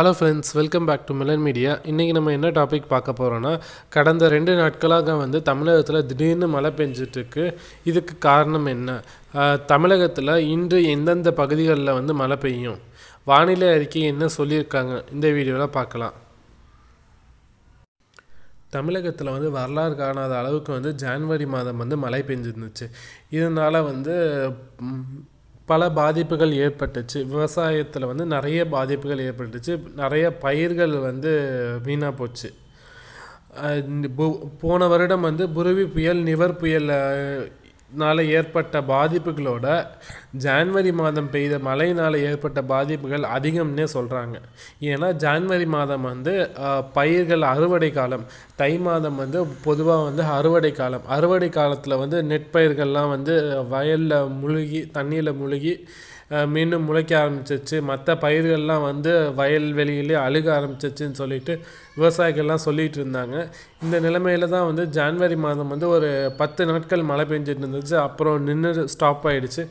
Hello friends welcome back to Milan media இன்றைக்கி நம்ம என்ன டாபிக் பார்க்க போகிறோன்னா கடந்த ரெண்டு நாட்களாக வந்து தமிழகத்தில் திடீர்னு மழை பெஞ்சிட்ருக்கு இதுக்கு காரணம் என்ன தமிழகத்தில் இன்று எந்தெந்த பகுதிகளில் வந்து மழை பெய்யும் வானிலை அறிக்கை என்ன சொல்லியிருக்காங்க இந்த வீடியோவில் பார்க்கலாம் தமிழகத்தில் வந்து வரலாறு காணாத அளவுக்கு வந்து ஜான்வரி மாதம் வந்து மழை பெஞ்சிருந்துச்சு இதனால் வந்து பல பாதிப்புகள் ஏற்பட்டுச்சு விவசாயத்தில் வந்து நிறைய பாதிப்புகள் ஏற்பட்டுச்சு நிறைய பயிர்கள் வந்து வீணாக போச்சு போன வருடம் வந்து புரவி புயல் நிவர் புயல் னால ஏற்பட்ட பாதிப்புகளோட ஜான்வரி மாதம் பெய்த மழையினால் ஏற்பட்ட பாதிப்புகள் அதிகம்னே சொல்கிறாங்க ஏன்னா ஜான்வரி மாதம் வந்து பயிர்கள் அறுவடை காலம் தை மாதம் வந்து பொதுவாக வந்து அறுவடை காலம் அறுவடை காலத்தில் வந்து நெற்பயிர்கள்லாம் வந்து வயலில் முழுகி தண்ணியில் முழுகி மீண்டும் முளைக்க ஆரம்பிச்சிச்சு மற்ற பயிர்கள்லாம் வந்து வயல் அழுக ஆரம்பிச்சிச்சுன்னு சொல்லிட்டு விவசாயிகள்லாம் சொல்லிகிட்டு இருந்தாங்க இந்த நிலைமையில் தான் வந்து ஜான்வரி மாதம் வந்து ஒரு பத்து நாட்கள் மழை பெஞ்சிட்டு இருந்துச்சு அப்புறம் நின்று ஸ்டாப் ஆகிடுச்சு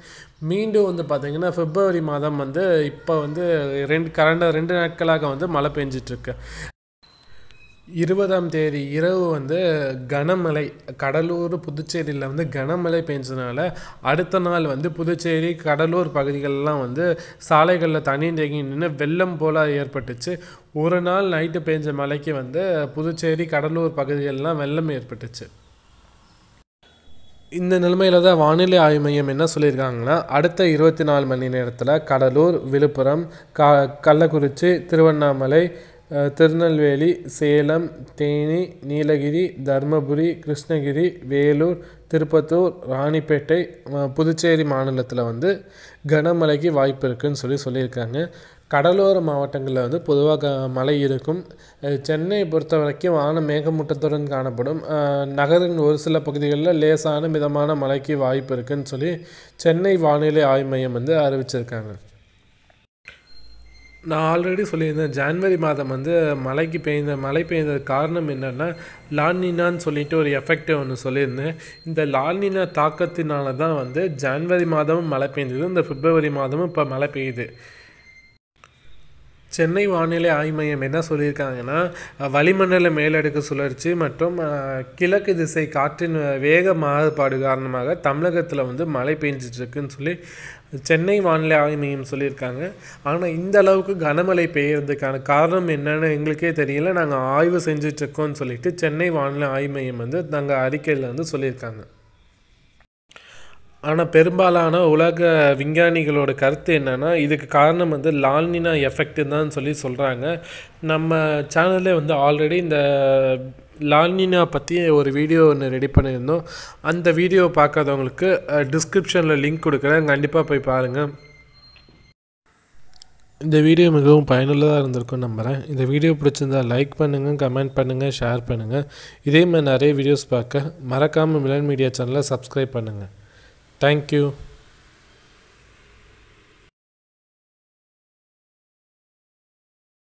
மீண்டும் வந்து பார்த்திங்கன்னா பிப்ரவரி மாதம் வந்து இப்போ வந்து ரெண்டு கரண்ட ரெண்டு நாட்களாக வந்து மழை பெஞ்சிட்ருக்கு இருபதாம் தேதி இரவு வந்து கனமழை கடலூர் புதுச்சேரியில் வந்து கனமழை பெஞ்சதுனால அடுத்த நாள் வந்து புதுச்சேரி கடலூர் பகுதிகளெலாம் வந்து சாலைகளில் தண்ணி தேங்கி நின்று வெள்ளம் போல் ஏற்பட்டுச்சு ஒரு நாள் நைட்டு பெஞ்ச மழைக்கு வந்து புதுச்சேரி கடலூர் பகுதிகளெலாம் வெள்ளம் ஏற்பட்டுச்சு இந்த நிலைமையில் தான் வானிலை ஆய்வு மையம் என்ன சொல்லியிருக்காங்கன்னா அடுத்த இருபத்தி நாலு மணி நேரத்தில் கடலூர் விழுப்புரம் க கள்ளக்குறிச்சி திருவண்ணாமலை திருநெல்வேலி சேலம் தேனி நீலகிரி தர்மபுரி கிருஷ்ணகிரி வேலூர் திருப்பத்தூர் ராணிப்பேட்டை புதுச்சேரி மாநிலத்தில் வந்து கனமழைக்கு வாய்ப்பு இருக்குதுன்னு சொல்லி சொல்லியிருக்காங்க கடலோர மாவட்டங்களில் வந்து பொதுவாக மழை இருக்கும் சென்னை பொறுத்த வரைக்கும் வானம் மேகமூட்டத்துடன் காணப்படும் நகரின் ஒரு சில பகுதிகளில் லேசான மிதமான மழைக்கு வாய்ப்பு இருக்குதுன்னு சொல்லி சென்னை வானிலை ஆய்வு மையம் வந்து அறிவிச்சிருக்காங்க நான் ஆல்ரெடி சொல்லியிருந்தேன் ஜான்வரி மாதம் வந்து மழைக்கு பெய்ந்த மழை பெய்ததுக்கு காரணம் என்னென்னா லால்னினான்னு சொல்லிட்டு ஒரு எஃபெக்ட் ஒன்று சொல்லியிருந்தேன் இந்த லால்னினா தாக்கத்தினால தான் வந்து ஜான்வரி மாதமும் மழை பெய்ஞ்சது இந்த பிப்ரவரி மாதமும் இப்போ மழை பெய்யுது சென்னை வானிலை ஆய்மையம் என்ன சொல்லியிருக்காங்கன்னா வளிமண்டல மேலடுக்கு சுழற்சி மற்றும் கிழக்கு திசை காற்றின் வேக மாறுபாடு காரணமாக தமிழகத்தில் வந்து மழை பெஞ்சிட்ருக்குன்னு சொல்லி சென்னை வானிலை ஆய்மையம் சொல்லியிருக்காங்க ஆனால் இந்த அளவுக்கு கனமழை பெய்யறதுக்கான காரணம் என்னென்னு எங்களுக்கே தெரியல நாங்கள் ஆய்வு செஞ்சிட்ருக்கோம்னு சொல்லிட்டு சென்னை வானிலை ஆய்மையம் வந்து நாங்கள் அறிக்கையில் வந்து சொல்லியிருக்காங்க ஆனால் பெரும்பாலான உலக விஞ்ஞானிகளோட கருத்து என்னென்னா இதுக்கு காரணம் வந்து லால்னினா எஃபெக்ட் தான் சொல்லி சொல்கிறாங்க நம்ம சேனல்லே வந்து ஆல்ரெடி இந்த லால்னினா பற்றி ஒரு வீடியோ ஒன்று ரெடி பண்ணியிருந்தோம் அந்த வீடியோ பார்க்காதவங்களுக்கு டிஸ்கிரிப்ஷனில் லிங்க் கொடுக்குறேன் கண்டிப்பாக போய் பாருங்கள் இந்த வீடியோ மிகவும் பயனுள்ளதாக இருந்திருக்கும் நம்புகிறேன் இந்த வீடியோ பிடிச்சிருந்தா லைக் பண்ணுங்கள் கமெண்ட் பண்ணுங்கள் ஷேர் பண்ணுங்கள் இதே மாதிரி நிறைய வீடியோஸ் பார்க்க மறக்காமல் மிலன் மீடியா சேனலை சப்ஸ்கிரைப் பண்ணுங்கள் Thank you.